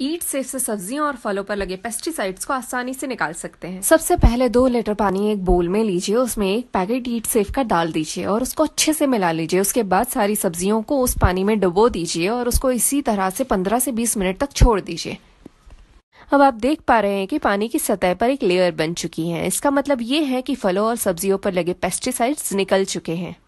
ईट से से सब्जियों और फलों पर लगे पेस्टिसाइड्स को आसानी से निकाल सकते हैं सबसे पहले दो लीटर पानी एक बोल में लीजिए उसमें एक पैकेट ईट सेफ का डाल दीजिए और उसको अच्छे से मिला लीजिए उसके बाद सारी सब्जियों को उस पानी में डुबो दीजिए और उसको इसी तरह से पंद्रह से बीस मिनट तक छोड़ दीजिए अब आप देख पा रहे हैं कि पानी की सतह पर एक लेयर बन चुकी है इसका मतलब ये है कि फलों और सब्जियों पर लगे पेस्टिसाइड्स निकल चुके हैं